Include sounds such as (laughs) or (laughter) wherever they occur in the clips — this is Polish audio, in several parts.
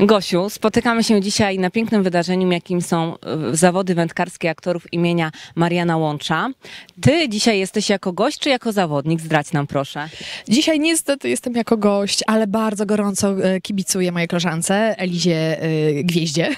Gosiu, spotykamy się dzisiaj na pięknym wydarzeniu, jakim są e, zawody wędkarskie aktorów imienia Mariana Łącza. Ty dzisiaj jesteś jako gość czy jako zawodnik? Zdrać nam proszę. Dzisiaj niestety jestem jako gość, ale bardzo gorąco e, kibicuję mojej koleżance Elizie e, Gwieździe. (laughs)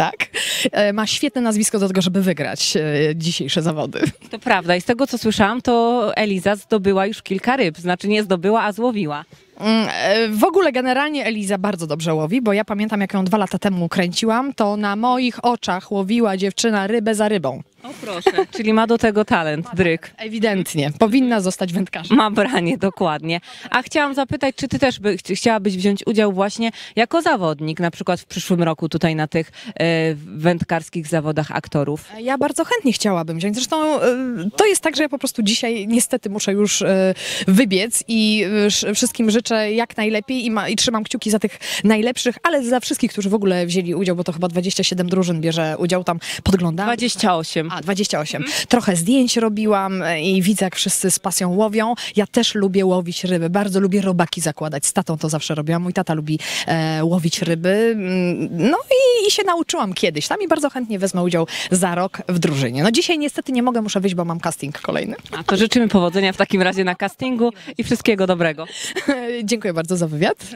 tak. E, ma świetne nazwisko do tego, żeby wygrać e, dzisiejsze zawody. To prawda. I z tego, co słyszałam, to Eliza zdobyła już kilka ryb. Znaczy nie zdobyła, a złowiła. Mm, e, w ogóle generalnie Eliza bardzo dobrze łowi, bo ja pamiętam, jak ją dwa lata temu kręciłam, to na moich oczach łowiła dziewczyna rybę za rybą. O proszę, (laughs) czyli ma do tego talent, dryk. Ewidentnie, powinna zostać wędkarzem. Ma branie, dokładnie. A chciałam zapytać, czy ty też by, chciałabyś wziąć udział właśnie jako zawodnik, na przykład w przyszłym roku tutaj na tych e, wędkarskich zawodach aktorów? E, ja bardzo chętnie chciałabym wziąć. Zresztą e, to jest tak, że ja po prostu dzisiaj niestety muszę już e, wybiec i e, wszystkim życzę jak najlepiej i, ma, i trzymam kciuki za tych najlepszych, ale za wszystkich, którzy w ogóle wzięli udział, bo to chyba 27 drużyn bierze udział tam, podglądam. 28. A, 28. Mhm. Trochę zdjęć robiłam e, i widzę, jak wszyscy z pasją łowią. Ja też lubię łowić ryby. Bardzo lubię robaki zakładać. Z tatą to zawsze robiłam. Mój tata lubi e, łowić ryby. Mm, no i, i, się nauczyłam kiedyś. Tam i bardzo chętnie wezmę udział za rok w drużynie. No dzisiaj niestety nie mogę, muszę wyjść, bo mam casting kolejny. A to życzymy powodzenia w takim razie na castingu i wszystkiego dobrego. (laughs) Dziękuję bardzo za wywiad.